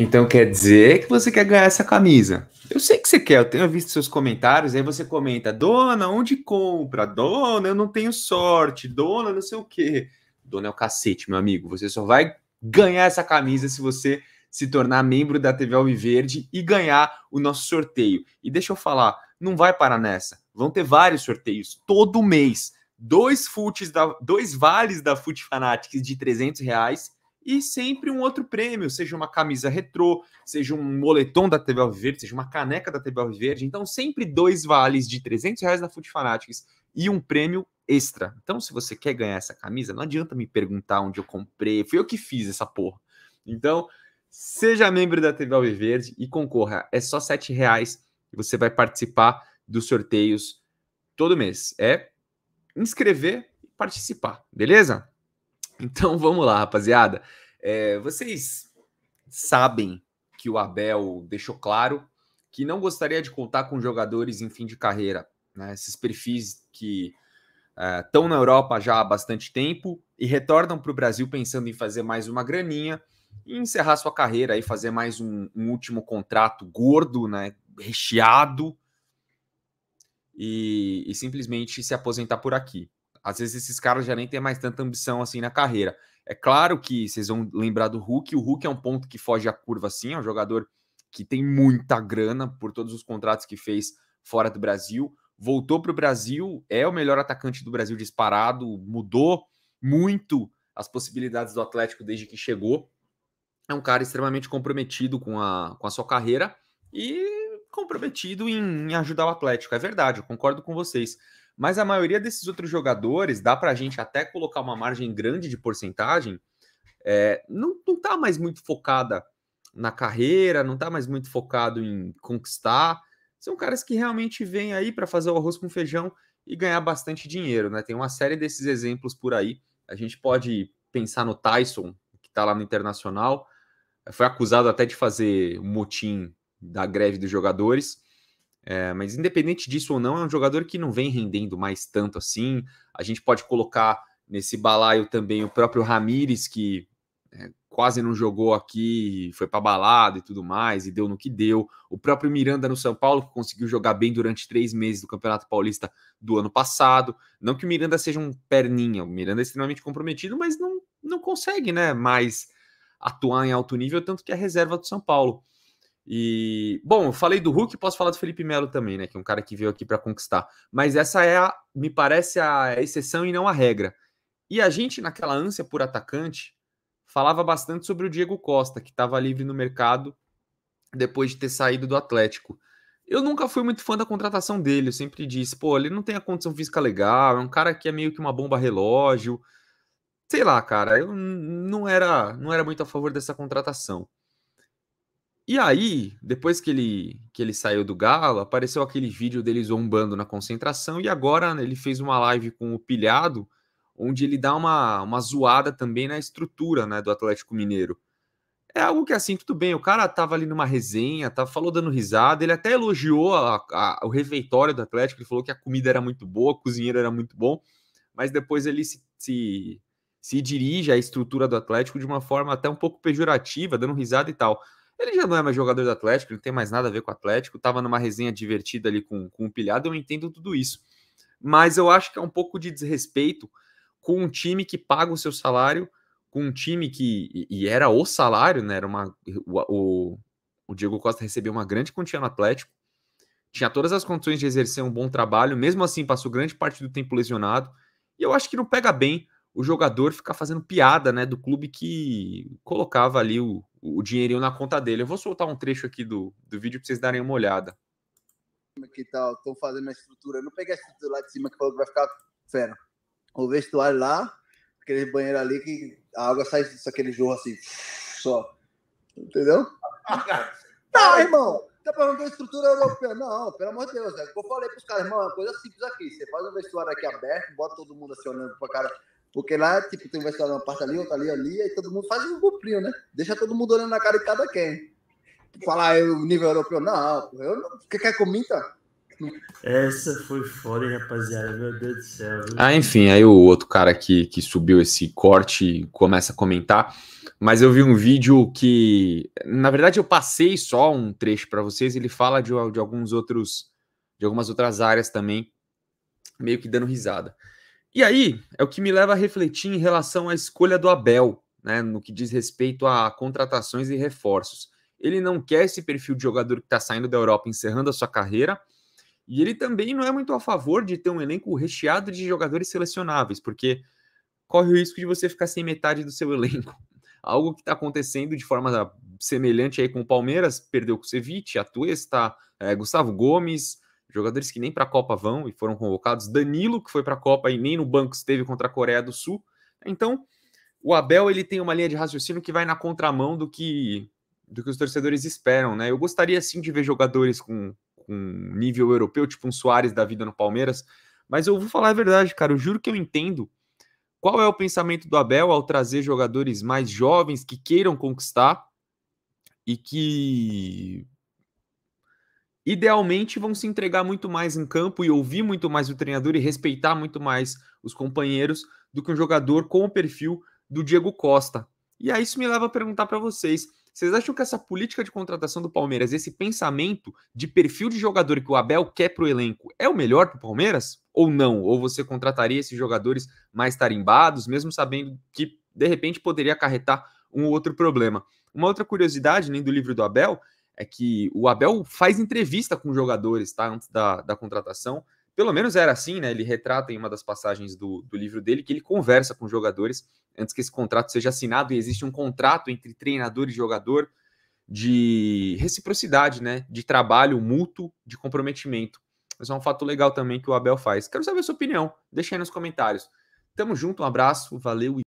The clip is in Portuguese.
Então quer dizer que você quer ganhar essa camisa. Eu sei que você quer, eu tenho visto seus comentários, aí você comenta, dona, onde compra? Dona, eu não tenho sorte, dona, não sei o quê. Dona é o cacete, meu amigo. Você só vai ganhar essa camisa se você se tornar membro da TV Alviverde e ganhar o nosso sorteio. E deixa eu falar, não vai parar nessa. Vão ter vários sorteios todo mês. Dois futes da, dois vales da Foot Fanatics de 300 reais e sempre um outro prêmio, seja uma camisa retrô, seja um moletom da TV Alviverde, seja uma caneca da TV Alviverde. Então, sempre dois vales de 300 reais da Food Fanatics e um prêmio extra. Então, se você quer ganhar essa camisa, não adianta me perguntar onde eu comprei, fui eu que fiz essa porra. Então, seja membro da TV Alviverde e concorra. É só R$ reais e você vai participar dos sorteios todo mês. É inscrever e participar, beleza? Então vamos lá, rapaziada. É, vocês sabem que o Abel deixou claro que não gostaria de contar com jogadores em fim de carreira, né? Esses perfis que estão é, na Europa já há bastante tempo e retornam para o Brasil pensando em fazer mais uma graninha e encerrar sua carreira e fazer mais um, um último contrato gordo, né? Recheado e, e simplesmente se aposentar por aqui. Às vezes esses caras já nem têm mais tanta ambição assim na carreira. É claro que vocês vão lembrar do Hulk. O Hulk é um ponto que foge à curva, assim. É um jogador que tem muita grana por todos os contratos que fez fora do Brasil. Voltou para o Brasil, é o melhor atacante do Brasil disparado. Mudou muito as possibilidades do Atlético desde que chegou. É um cara extremamente comprometido com a, com a sua carreira e comprometido em, em ajudar o Atlético. É verdade, eu concordo com vocês. Mas a maioria desses outros jogadores, dá para a gente até colocar uma margem grande de porcentagem, é, não, não tá mais muito focada na carreira, não tá mais muito focado em conquistar. São caras que realmente vêm aí para fazer o arroz com feijão e ganhar bastante dinheiro, né? Tem uma série desses exemplos por aí. A gente pode pensar no Tyson, que está lá no Internacional, foi acusado até de fazer um motim da greve dos jogadores. É, mas independente disso ou não, é um jogador que não vem rendendo mais tanto assim. A gente pode colocar nesse balaio também o próprio Ramires, que é, quase não jogou aqui, foi para balada e tudo mais, e deu no que deu. O próprio Miranda no São Paulo, que conseguiu jogar bem durante três meses do Campeonato Paulista do ano passado. Não que o Miranda seja um perninha, o Miranda é extremamente comprometido, mas não, não consegue né, mais atuar em alto nível, tanto que a é reserva do São Paulo. E, bom, eu falei do Hulk, posso falar do Felipe Melo também, né? Que é um cara que veio aqui para conquistar. Mas essa é, a, me parece, a exceção e não a regra. E a gente, naquela ânsia por atacante, falava bastante sobre o Diego Costa, que estava livre no mercado depois de ter saído do Atlético. Eu nunca fui muito fã da contratação dele, eu sempre disse, pô, ele não tem a condição física legal, é um cara que é meio que uma bomba relógio. Sei lá, cara, eu não era, não era muito a favor dessa contratação. E aí, depois que ele, que ele saiu do Galo, apareceu aquele vídeo dele zombando na concentração, e agora né, ele fez uma live com o Pilhado, onde ele dá uma, uma zoada também na estrutura né, do Atlético Mineiro. É algo que, assim, tudo bem, o cara tava ali numa resenha, tava, tá, falou dando risada, ele até elogiou a, a, o refeitório do Atlético, ele falou que a comida era muito boa, o cozinheiro era muito bom, mas depois ele se, se, se dirige à estrutura do Atlético de uma forma até um pouco pejorativa, dando risada e tal. Ele já não é mais jogador do Atlético, não tem mais nada a ver com o Atlético. Tava numa resenha divertida ali com, com o Pilhado, eu entendo tudo isso. Mas eu acho que é um pouco de desrespeito com um time que paga o seu salário, com um time que. E era o salário, né? Era uma. O, o Diego Costa recebeu uma grande quantia no Atlético, tinha todas as condições de exercer um bom trabalho, mesmo assim passou grande parte do tempo lesionado. E eu acho que não pega bem o jogador ficar fazendo piada né, do clube que colocava ali o, o dinheirinho na conta dele. Eu vou soltar um trecho aqui do, do vídeo para vocês darem uma olhada. Que tal? Tá, Estão fazendo a estrutura. Eu não peguei a estrutura lá de cima que falou que vai ficar fera. O vestuário lá, aquele banheiro ali que a água sai daquele jorro assim, só. Entendeu? tá, irmão. Tá falando da estrutura europeia. Não, pelo amor de Deus. Né? Eu falei pros caras, irmão, é uma coisa simples aqui. Você faz um vestuário aqui aberto, bota todo mundo assim olhando pra cara porque lá, tipo, tem um vestiário uma parte ali, outra ali, ali, aí todo mundo faz um grupinho, né? Deixa todo mundo olhando na cara de cada quem. Falar ah, eu nível europeu, não, eu não. Quer, quer Essa foi foda, rapaziada. Meu Deus do céu. Viu? Ah, enfim, aí o outro cara que, que subiu esse corte começa a comentar. Mas eu vi um vídeo que, na verdade, eu passei só um trecho para vocês. Ele fala de, de alguns outros, de algumas outras áreas também, meio que dando risada. E aí é o que me leva a refletir em relação à escolha do Abel, né, no que diz respeito a contratações e reforços. Ele não quer esse perfil de jogador que está saindo da Europa, encerrando a sua carreira, e ele também não é muito a favor de ter um elenco recheado de jogadores selecionáveis, porque corre o risco de você ficar sem metade do seu elenco. Algo que está acontecendo de forma semelhante aí com o Palmeiras, perdeu o a Atuesta, é, Gustavo Gomes, jogadores que nem para a Copa vão e foram convocados. Danilo, que foi para a Copa e nem no banco esteve contra a Coreia do Sul. Então, o Abel ele tem uma linha de raciocínio que vai na contramão do que, do que os torcedores esperam, né? Eu gostaria sim de ver jogadores com, com nível europeu, tipo um Soares da vida no Palmeiras, mas eu vou falar a verdade, cara. Eu juro que eu entendo qual é o pensamento do Abel ao trazer jogadores mais jovens que queiram conquistar e que idealmente vão se entregar muito mais em campo e ouvir muito mais o treinador e respeitar muito mais os companheiros do que um jogador com o perfil do Diego Costa. E aí isso me leva a perguntar para vocês, vocês acham que essa política de contratação do Palmeiras, esse pensamento de perfil de jogador que o Abel quer para o elenco, é o melhor para o Palmeiras? Ou não? Ou você contrataria esses jogadores mais tarimbados, mesmo sabendo que de repente poderia acarretar um outro problema? Uma outra curiosidade, nem né, do livro do Abel, é que o Abel faz entrevista com jogadores, tá? Antes da, da contratação. Pelo menos era assim, né? Ele retrata em uma das passagens do, do livro dele que ele conversa com jogadores antes que esse contrato seja assinado e existe um contrato entre treinador e jogador de reciprocidade, né? De trabalho mútuo, de comprometimento. Mas é um fato legal também que o Abel faz. Quero saber a sua opinião. Deixa aí nos comentários. Tamo junto, um abraço, valeu e